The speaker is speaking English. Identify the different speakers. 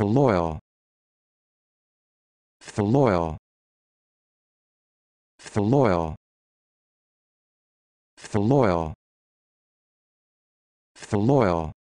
Speaker 1: Loyal. Loyal. Loyal. Loyal. Loyal.